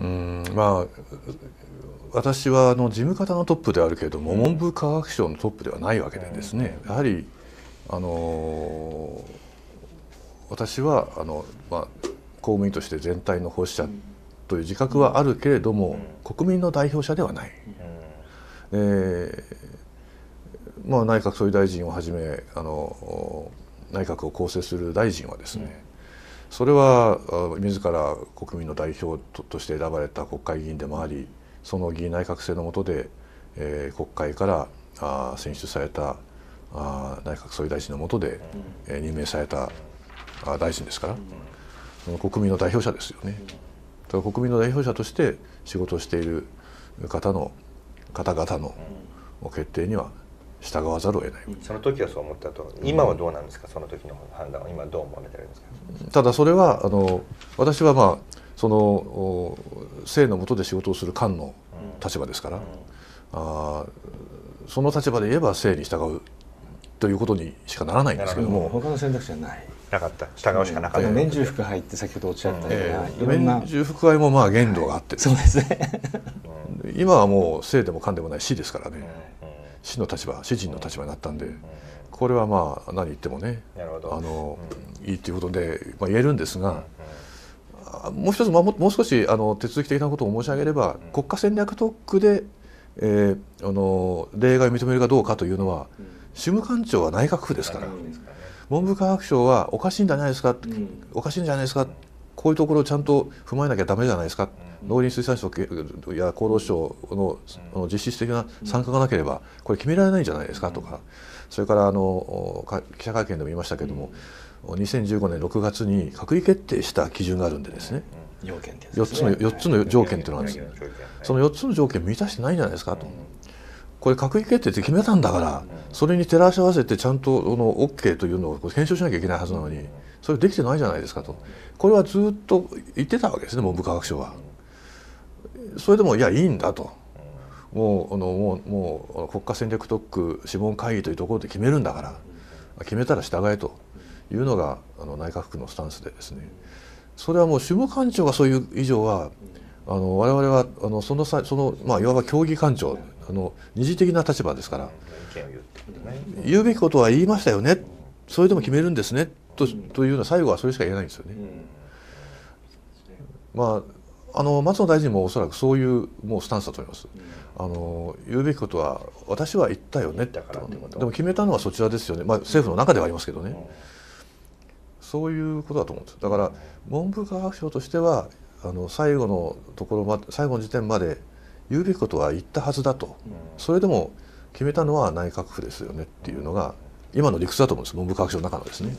うんまあ私はあの事務方のトップであるけれども、文部科学省のトップではないわけでですね、やはりあの私はあの、まあ、公務員として全体の保守者という自覚はあるけれども、国民の代表者ではない。えーまあ、内閣総理大臣をはじめあの内閣を構成する大臣はですね、それは自ら国民の代表として選ばれた国会議員でもありその議員内閣制の下で、えー、国会から選出されたあ内閣総理大臣の下で、えー、任命されたあ大臣ですからその国民の代表者ですよね。だから国民の代表者として仕事をしている方の方々の決定には従わざるを得ないその時はそう思ったと今はどうなんですか、うん、その時の判断は今どう思われてるんですかただそれはあの私はまあその性の下で仕事をする官の立場ですから、うん、あその立場で言えば性に従うということにしかならないんですけども他の選択肢はないなかった従うしかなかった、うん、年中服入って先ほどおっしゃったような、ん、年中服いもまあ限度があって、はい、そうですね今はもう性でも官でもない死ですからね、主の立場主人の立場になったんで、これはまあ何言ってもねあの、いいっていうことで、まあ、言えるんですが、もう一つ、まあ、もう少しあの手続き的なことを申し上げれば、国家戦略特区で、えー、あの例外を認めるかどうかというのは、主務官庁は内閣府ですから。文部科学省はおかしいんじゃないですか、おかしいんじゃないですかこういうところをちゃんと踏まえなきゃだめじゃないですか、農林水産省や厚労省の実質的な参加がなければこれ決められないんじゃないですかとかそれからあの記者会見でも言いましたけれども2015年6月に閣議決定した基準があるんでですね4つの4つの条件というのはですその4つの条件を満たしてないんじゃないですかと。これ閣議決定って決めたんだからそれに照らし合わせてちゃんと OK というのを検証しなきゃいけないはずなのに。それできてないじゃないですかとこれはずっと言ってたわけですね文部科学省は。それでもいやいいんだともうあのもうもう国家戦略特区諮問会議というところで決めるんだから決めたら従えというのがあの内閣府のスタンスでですねそれはもう主務官庁がそういう以上はあの我々はあのその際その、まあ、いわば協議官庁あの二次的な立場ですから言うべきことは言いましたよねそれでも決めるんですねと,、というのは最後はそれしか言えないんですよね。まああの松野大臣もおそらくそういうもうスタンスだと思います。あの言うべきことは私は言ったよねでも決めたのはそちらですよね、まあ、政府の中ではありますけどね、そういうことだと思うんですだから文部科学省としてはあの最後のところま最後の時点まで言うべきことは言ったはずだと、それでも決めたのは内閣府ですよねっていうのが今の理屈だと思うんです文部科学省の中のですね。